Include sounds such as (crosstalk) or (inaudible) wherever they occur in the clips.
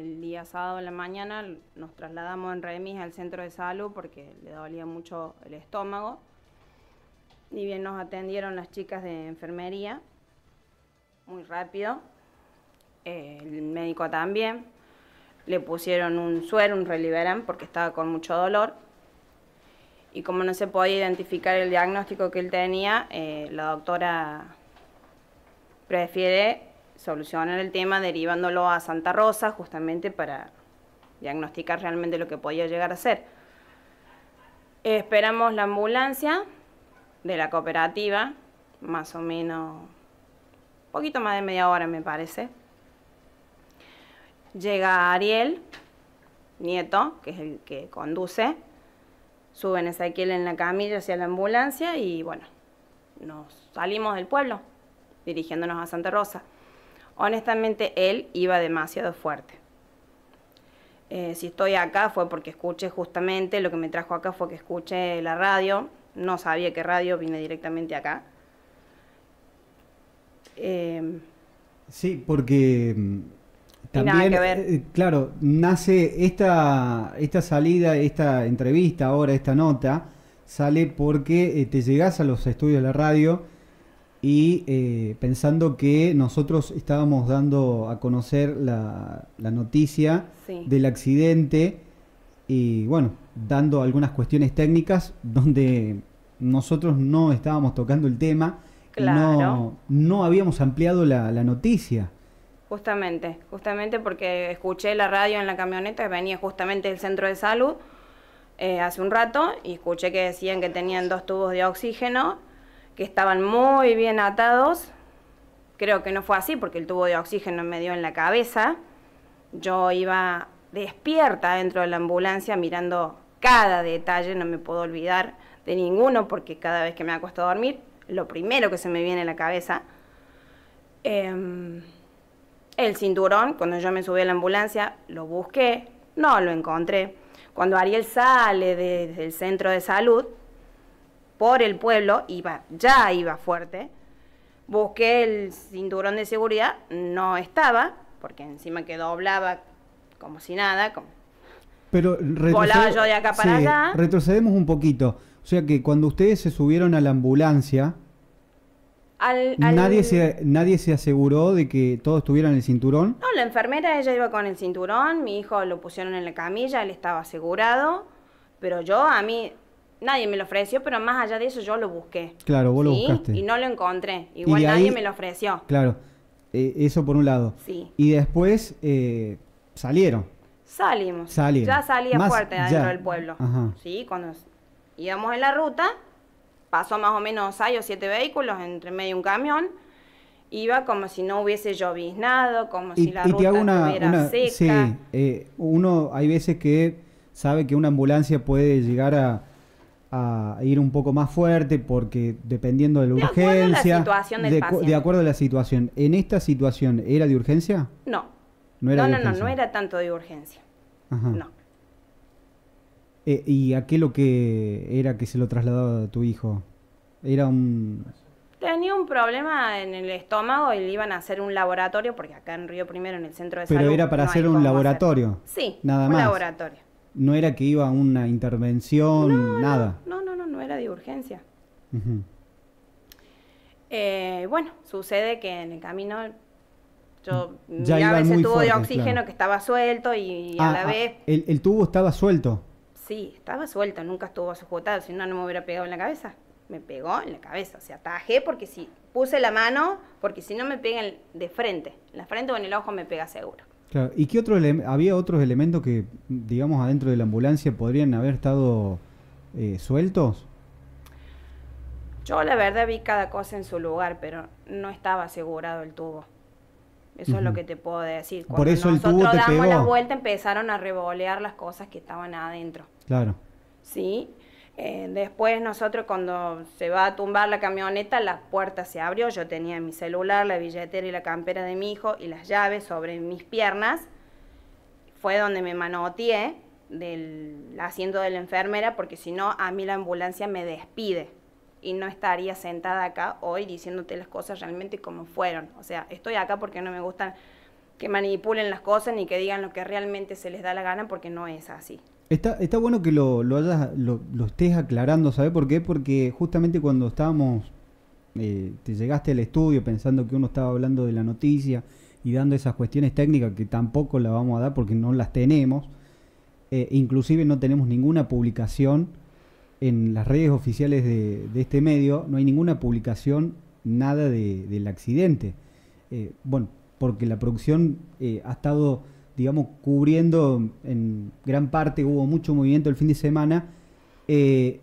El día sábado en la mañana nos trasladamos en remis al centro de salud porque le dolía mucho el estómago. Y bien nos atendieron las chicas de enfermería, muy rápido. Eh, el médico también. Le pusieron un suero, un Reliveran, porque estaba con mucho dolor. Y como no se podía identificar el diagnóstico que él tenía, eh, la doctora prefiere solucionar el tema derivándolo a Santa Rosa justamente para diagnosticar realmente lo que podía llegar a ser. Esperamos la ambulancia de la cooperativa, más o menos, un poquito más de media hora me parece. Llega Ariel, nieto, que es el que conduce, suben a Ezequiel en la camilla hacia la ambulancia y bueno, nos salimos del pueblo dirigiéndonos a Santa Rosa. Honestamente, él iba demasiado fuerte. Eh, si estoy acá fue porque escuché justamente, lo que me trajo acá fue que escuché la radio, no sabía qué radio, vine directamente acá. Eh, sí, porque mm, también, eh, claro, nace esta, esta salida, esta entrevista ahora, esta nota, sale porque te llegas a los estudios de la radio y eh, pensando que nosotros estábamos dando a conocer la, noticia del accidente y bueno, dando algunas cuestiones técnicas donde nosotros no estábamos tocando el tema, no, no habíamos ampliado la, noticia. Justamente, justamente porque escuché la radio en la camioneta, Que venía justamente del centro de salud eh, hace un rato y escuché que decían que tenían dos tubos de oxígeno que estaban muy bien atados. Creo que no fue así porque el tubo de oxígeno me dio en la cabeza. Yo iba despierta dentro de la ambulancia mirando cada detalle, no me puedo olvidar de ninguno porque cada vez que me acuesto a dormir, lo primero que se me viene a la cabeza. Em, el cinturón, cuando yo me subí a la ambulancia, lo busqué, no lo encontré. Cuando Ariel sale del centro de salud, por el pueblo, iba, ya iba fuerte. Busqué el cinturón de seguridad, no estaba, porque encima que doblaba como si nada, Pero volaba yo de acá para Retrocedemos un poquito. O sea que cuando ustedes se subieron a la ambulancia, Nadie, se, nadie se aseguró de que todos tuvieran el cinturón. No, la enfermera ella iba con el cinturón, mi hijo lo pusieron en la camilla, él estaba asegurado, pero yo a mí nadie me lo ofreció, pero más allá de eso yo lo busqué. Claro, vos lo buscaste. Y no lo encontré. Igual nadie me lo ofreció. Claro, eh, eso por un lado. Sí. Y después eh, salieron. Salimos. Ya salía fuerte del pueblo. Sí, cuando íbamos en la ruta, pasó más o menos seis o siete vehículos entre medio un camión. Iba como si no hubiese lloviznado, como si la y ruta estuviera seca. Sí, eh, uno hay veces que sabe que una ambulancia puede llegar a, a ir un poco más fuerte porque dependiendo de la urgencia, de, de, acuerdo a la situación. ¿En esta situación era de urgencia? No. No, era no, no, no, era tanto de urgencia. Ajá. No. Eh, ¿Y a qué lo que era que se lo trasladaba a tu hijo? Era un... Tenía un problema en el estómago y le iban a hacer un laboratorio, porque acá en Río Primero, en el centro de Pero salud... Pero era para hacer un laboratorio. Sí, nada un más. laboratorio no era que iba a una intervención, nada. No, no, no, no era de urgencia. Eh, bueno, sucede que en el camino yo mm. ya ese tubo de oxígeno que estaba suelto y, a ah, la ah, vez... El, tubo estaba suelto? Sí, estaba suelto, nunca estuvo sujetado, si no, no me hubiera pegado en la cabeza. Me pegó en la cabeza, o sea, porque si puse la mano, porque si no me pegan de frente, en la frente o en el ojo me pega seguro. ¿y qué otro había otros elementos que, digamos, adentro de la ambulancia podrían haber estado eh, sueltos? Yo la verdad vi cada cosa en su lugar, pero no estaba asegurado el tubo. Eso es lo que te puedo decir. Cuando Por eso nosotros el tubo damos la vuelta empezaron a revolear las cosas que estaban adentro. Claro. ¿Sí? Eh, después nosotros cuando se va a tumbar la camioneta, la puerta se abrió, yo tenía mi celular, la billetera y la campera de mi hijo y las llaves sobre mis piernas. Fue donde me manoteé del asiento de la enfermera porque si no a mí la ambulancia me despide y no estaría sentada acá hoy diciéndote las cosas realmente como fueron. O sea, estoy acá porque no me gustan que manipulen las cosas ni que digan lo que realmente se les da la gana porque no es así. Está, está bueno que lo, hayas, lo, estés aclarando, ¿sabes por qué? Porque justamente cuando estábamos, eh, te llegaste al estudio pensando que uno estaba hablando de la noticia y dando esas cuestiones técnicas que tampoco la vamos a dar porque no las tenemos, eh, inclusive no tenemos ninguna publicación en las redes oficiales de, este medio, no hay ninguna publicación, nada de, del accidente. Eh, bueno, porque la producción ha estado digamos, cubriendo en gran parte, hubo mucho movimiento el fin de semana, eh,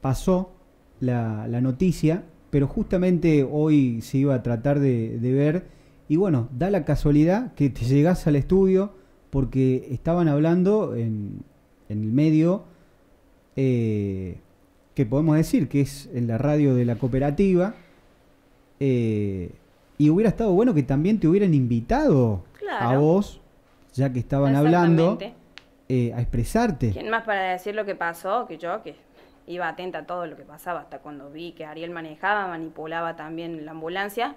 pasó la, noticia, pero justamente hoy se iba a tratar de, ver, y bueno, da la casualidad que te llegás al estudio porque estaban hablando en, el medio, eh, que podemos decir que es en la radio de la cooperativa, eh, y hubiera estado bueno que también te hubieran invitado a vos ya que estaban hablando, eh, a expresarte. ¿Quién más para decir lo que pasó que yo, que iba atenta a todo lo que pasaba, hasta cuando vi que Ariel manejaba, manipulaba también la ambulancia?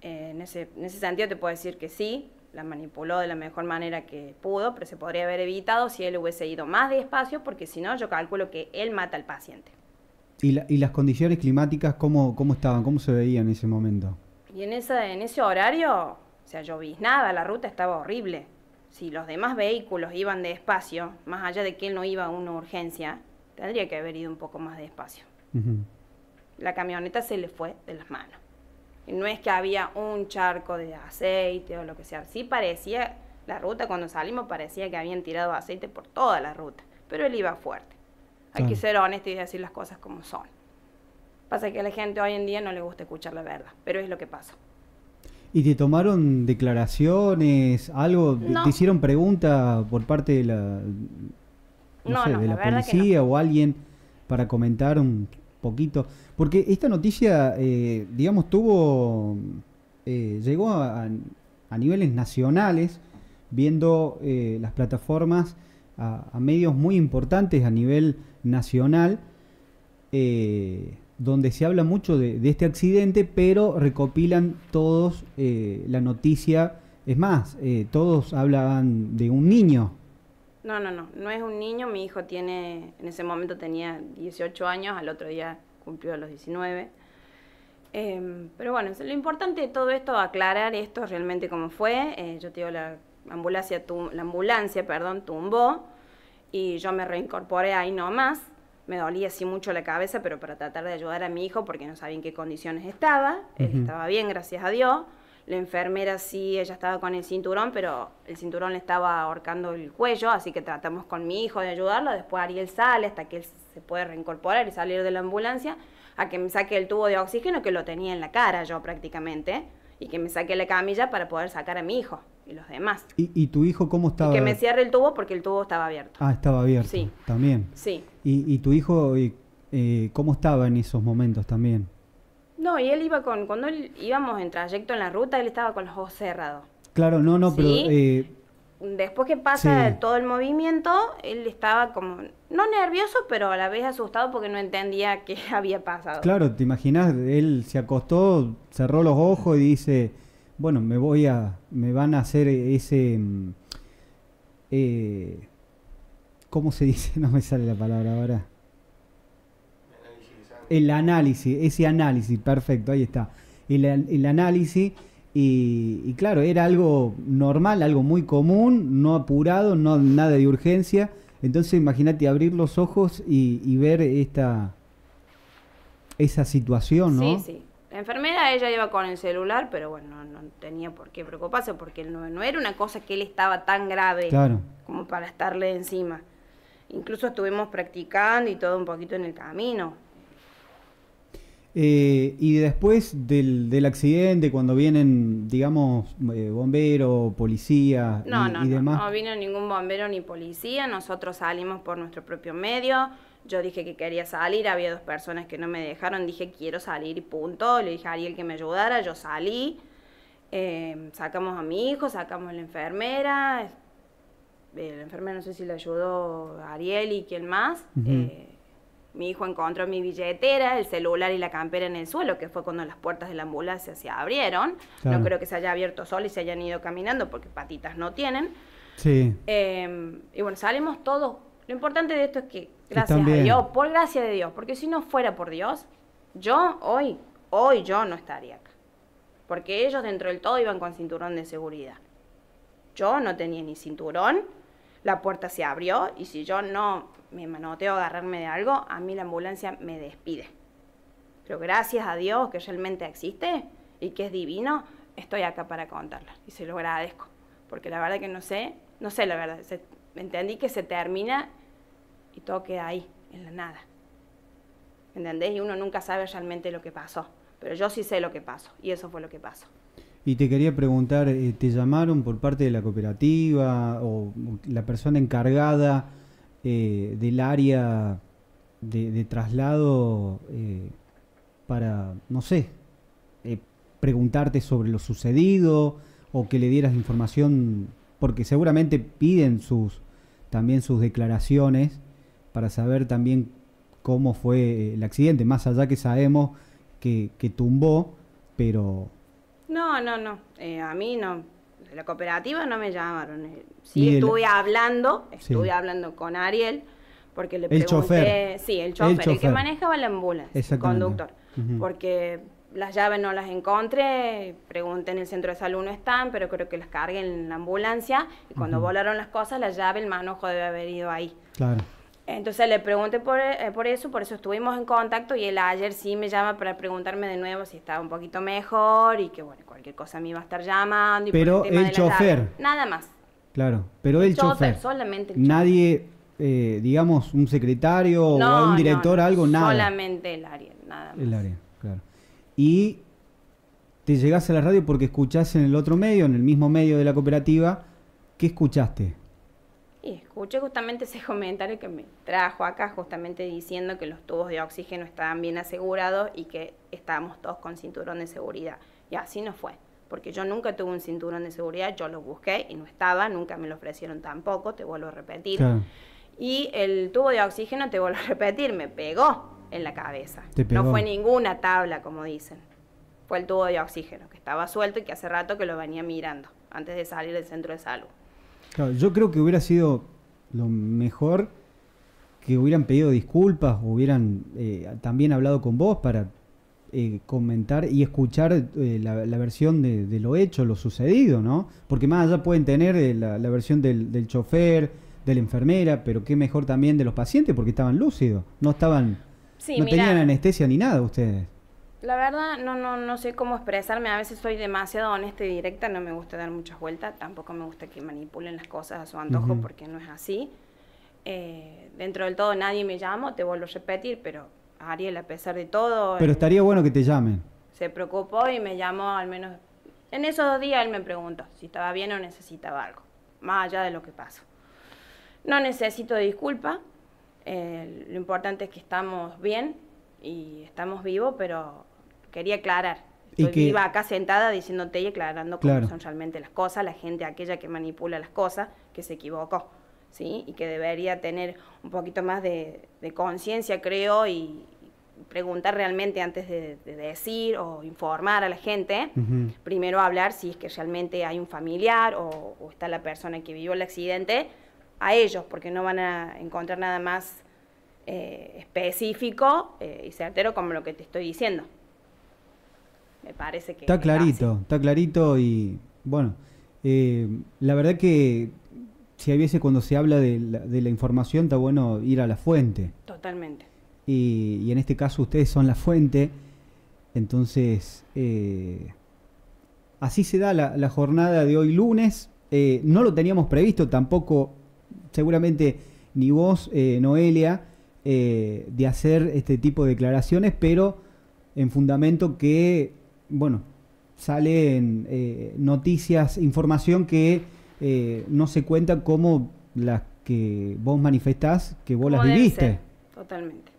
Eh, en, ese, en ese sentido te puedo decir que sí, la manipuló de la mejor manera que pudo, pero se podría haber evitado si él hubiese ido más despacio, porque si no, yo calculo que él mata al paciente. ¿Y, las condiciones climáticas cómo, cómo estaban? ¿Cómo se veían en ese momento? Y en, esa, en ese horario, o sea, nada, la ruta estaba horrible. Si los demás vehículos iban de espacio más allá de que él no iba a una urgencia, tendría que haber ido un poco más de espacio La camioneta se le fue de las manos. no es que había un charco de aceite o lo que sea. Sí parecía, la ruta cuando salimos parecía que habían tirado aceite por toda la ruta, pero él iba fuerte. Hay que ser honesto y decir las cosas como son. Pasa que a la gente hoy en día no le gusta escuchar la verdad, pero es lo que pasó ¿Y te tomaron declaraciones, algo? ¿Te hicieron preguntas por parte de la, la, policía o alguien para comentar un poquito? Porque esta noticia, eh, digamos, tuvo... Eh, llegó a, niveles nacionales, viendo eh, las plataformas a, medios muy importantes a nivel nacional donde se habla mucho de, este accidente, pero recopilan todos eh, la noticia. Es más, eh, todos hablaban de un niño. No, no, no, no es un niño. Mi hijo tiene, en ese momento tenía 18 años, al otro día cumplió los 19. Em, pero bueno, lo importante de todo esto, aclarar esto realmente cómo fue. Eh, yo te la ambulancia, la ambulancia perdón, tumbó y yo me reincorporé ahí nomás me dolía así mucho la cabeza, pero para tratar de ayudar a mi hijo porque no sabía en qué condiciones estaba. Él eh, estaba bien, gracias a Dios. La enfermera sí, ella estaba con el cinturón, pero el cinturón le estaba ahorcando el cuello, así que tratamos con mi hijo de ayudarlo. Después Ariel sale hasta que él se puede reincorporar y salir de la ambulancia a que me saque el tubo de oxígeno que lo tenía en la cara yo prácticamente y que me saque la camilla para poder sacar a mi hijo y los demás. ¿Y, tu hijo cómo estaba? que me cierre el tubo porque el tubo estaba abierto. Ah, estaba abierto. Sí. También. Sí. ¿Y, tu hijo y, eh, cómo estaba en esos momentos también? No, y él iba con, cuando íbamos en trayecto en la ruta, él estaba con los ojos cerrados. Claro, no, no, pero... Eh, Después que pasa todo el movimiento, él estaba como, no nervioso, pero a la vez asustado porque no entendía (laughs) qué había pasado. Claro, te imaginas, él se acostó, cerró los ojos y dice, bueno, me voy a, me van a hacer ese... Mm, eh, ¿Cómo se dice? (laughs) No me sale la palabra ahora. El análisis, ese análisis, perfecto, ahí está. El, análisis, y, claro, era algo normal, algo muy común, no apurado, no nada de urgencia. Entonces, imagínate abrir los ojos y, ver esta esa situación, ¿no? Sí, sí. La enfermera, ella iba con el celular, pero bueno, no, tenía por qué preocuparse porque no, no, era una cosa que él estaba tan grave claro. como para estarle encima incluso estuvimos practicando y todo un poquito en el camino. Eh, y después del, del, accidente, cuando vienen, digamos, eh, bomberos, policía no, y, no, No, no vino ningún bombero ni policía, nosotros salimos por nuestro propio medio. Yo dije que quería salir, había dos personas que no me dejaron, dije quiero salir y punto. Le dije a Ariel que me ayudara, yo salí. Eh, sacamos a mi hijo, sacamos a la enfermera, el eh, enfermero, no sé si le ayudó Ariel y quien más, eh, mi hijo encontró mi billetera, el celular y la campera en el suelo, que fue cuando las puertas de la ambulancia se abrieron. No creo que se haya abierto solo y se hayan ido caminando porque patitas no tienen. Sí. Eh, y bueno, salimos todos. Lo importante de esto es que, gracias a Dios, por gracia de Dios, porque si no fuera por Dios, yo hoy, hoy yo no estaría acá. Porque ellos dentro del todo iban con cinturón de seguridad. Yo no tenía ni cinturón, la puerta se abrió y si yo no me manoteo a agarrarme de algo, a mí la ambulancia me despide. Pero gracias a Dios que realmente existe y que es divino, estoy acá para contarla y se lo agradezco, porque la verdad que no sé, no sé la verdad, se, entendí que se termina y todo queda ahí, en la nada. ¿Entendés? Y uno nunca sabe realmente lo que pasó, pero yo sí sé lo que pasó y eso fue lo que pasó. Y te quería preguntar, eh, ¿te llamaron por parte de la cooperativa o la persona encargada eh, del área de, traslado eh, para, no sé, preguntarte sobre lo sucedido o que le dieras información? Porque seguramente piden sus también sus declaraciones para saber también cómo fue el accidente, más allá que sabemos que, que tumbó, pero no, no, no. Eh, a mí no. la cooperativa no me llamaron. Eh, sí, estuve hablando, estuve hablando con Ariel, porque le el pregunté. Chofer. Sí, el chofer, el, que manejaba la ambulancia, el conductor. Porque las llaves no las encontré, pregunté en el centro de salud no están, pero creo que las cargué en la ambulancia. Y cuando volaron las cosas, la llave, el manojo debe haber ido ahí. Claro. Entonces le pregunté eh, por, eso, por eso estuvimos en contacto y él ayer sí me llama para preguntarme de nuevo si estaba un poquito mejor y que bueno, cualquier cosa me iba a estar llamando. pero el, chofer. nada más. Claro, pero el, chofer, Solamente Nadie, eh, digamos, un secretario o un director, algo, nada. Solamente el área, nada El área, claro. Y te llegás a la radio porque escuchás en el otro medio, en el mismo medio de la cooperativa, ¿qué escuchaste? Y escuché justamente ese (laughs) comentario que me trajo acá, justamente diciendo que los tubos de oxígeno estaban bien asegurados y que estábamos todos con cinturón de seguridad. Y así no fue, porque yo nunca tuve un cinturón de seguridad, yo lo busqué y no estaba, nunca me lo ofrecieron tampoco, te vuelvo a repetir. Y el tubo de oxígeno, te vuelvo a repetir, me pegó en la cabeza. No fue ninguna tabla, como dicen. Fue el tubo de oxígeno, que estaba suelto y que hace rato que lo venía mirando, antes de salir del centro de salud yo creo que hubiera sido lo mejor que hubieran pedido disculpas, hubieran eh, también hablado con vos para eh, comentar y escuchar eh, la, versión de, lo hecho, lo sucedido, ¿no? Porque más allá pueden tener la, versión del, chofer, de la enfermera, pero qué mejor también de los pacientes porque estaban lúcidos, no estaban, no tenían anestesia ni nada ustedes. La verdad, no, no, no sé cómo expresarme. A veces soy demasiado honesta y directa, no me gusta dar muchas vueltas. Tampoco me gusta que manipulen las cosas a su antojo porque no es así. Eh, dentro del todo nadie me llama, te vuelvo a repetir, pero Ariel, a pesar de todo... Pero eh, estaría bueno que te llamen. Se preocupó y me llamó al menos... En esos dos días él me preguntó si estaba bien o necesitaba algo, más allá de lo que pasó. No necesito disculpa, eh, lo importante es que estamos bien y estamos vivos, pero quería aclarar. Estoy y que... iba acá sentada diciéndote y aclarando cómo son realmente las cosas, la gente aquella que manipula las cosas, que se equivocó, ¿sí? Y que debería tener un poquito más de, conciencia, creo, y preguntar realmente antes de, decir o informar a la gente. Primero hablar si es que realmente hay un familiar o, está la persona que vivió el accidente, a ellos, porque no van a encontrar nada más eh, específico eh, y certero como lo que te estoy diciendo me parece que... Está clarito, está clarito y bueno, eh, la verdad que si hubiese cuando se habla de la, información está bueno ir a la fuente. Totalmente. Y, en este caso ustedes son la fuente, entonces eh, así se da la, jornada de hoy lunes. Eh, no lo teníamos previsto tampoco, seguramente ni vos, Noelia, de hacer este tipo de declaraciones, pero en fundamento que bueno, salen eh, noticias, información que eh, no se cuenta como las que vos manifestás, que vos las viviste. totalmente.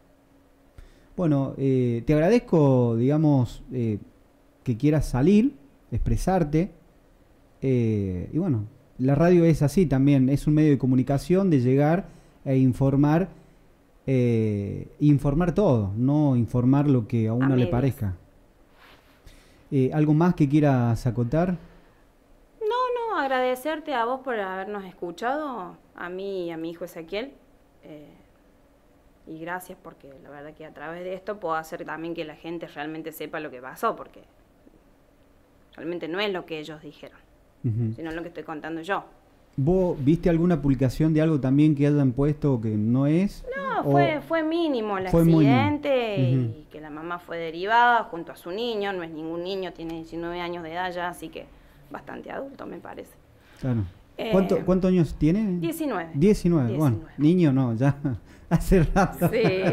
Bueno, eh, te agradezco, digamos, que quieras salir, expresarte. y bueno, la radio es así también, es un medio de comunicación, de llegar e informar, informar todo, no informar lo que a uno le parezca. Eh, ¿Algo más que quieras acotar? No, no, agradecerte a vos por habernos escuchado, a mí y a mi hijo Ezequiel. Eh, y gracias porque la verdad que a través de esto puedo hacer también que la gente realmente sepa lo que pasó, porque realmente no es lo que ellos dijeron, sino lo que estoy contando yo. ¿Vos viste alguna publicación de algo también que hayan puesto que no es? No, fue, mínimo el accidente y que la mamá fue derivada junto a su niño, no es ningún niño, tiene 19 años de edad ya, así que bastante adulto me parece. Eh, ¿Cuántos años tiene? 19. 19, bueno, niño no, ya (laughs) hace rato. Sí.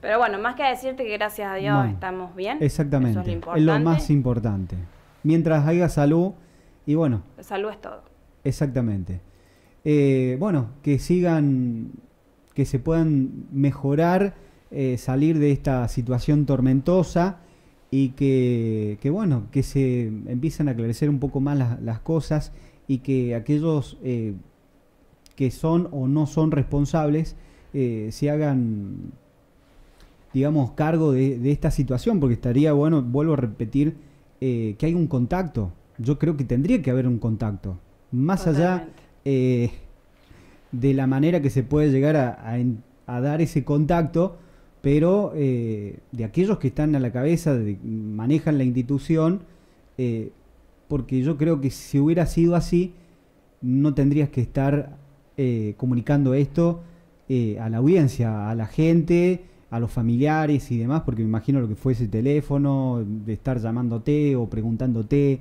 Pero bueno, más que decirte que gracias a Dios estamos bien. Exactamente. Eso es, lo es lo más importante. Mientras haya salud, y bueno. salud es todo. Exactamente. Eh, bueno, que sigan que se puedan mejorar, eh, salir de esta situación tormentosa y que, bueno, que se empiecen a aclarecer un poco más las cosas y que aquellos eh, que son o no son responsables eh, se hagan, digamos, cargo de, esta situación, porque estaría bueno, vuelvo a repetir, que hay un contacto. Yo creo que tendría que haber un contacto. Más allá de la manera que se puede llegar a, dar ese contacto, pero eh, de aquellos que están a la cabeza, de, manejan la institución, eh, porque yo creo que si hubiera sido así, no tendrías que estar eh, comunicando esto a la audiencia, a la gente, a los familiares y demás, porque me imagino lo que fue ese teléfono, de estar llamándote o preguntándote.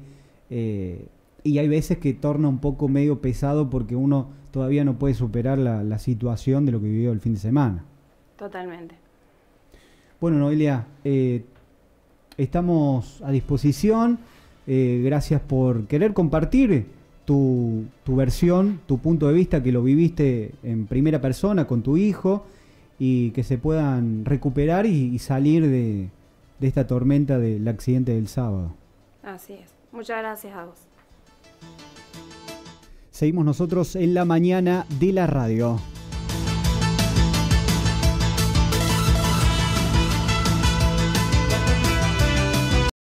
y hay veces que torna un poco medio pesado porque uno todavía no puede superar la, situación de lo que vivió el fin de semana. Totalmente. Bueno, Noelia, eh, estamos a disposición. Eh, gracias por querer compartir tu, versión, tu punto de vista, que lo viviste en primera persona con tu hijo y que se puedan recuperar y, salir de, de esta tormenta del accidente del sábado. Así es. Muchas gracias a vos. Seguimos nosotros en la mañana de la radio.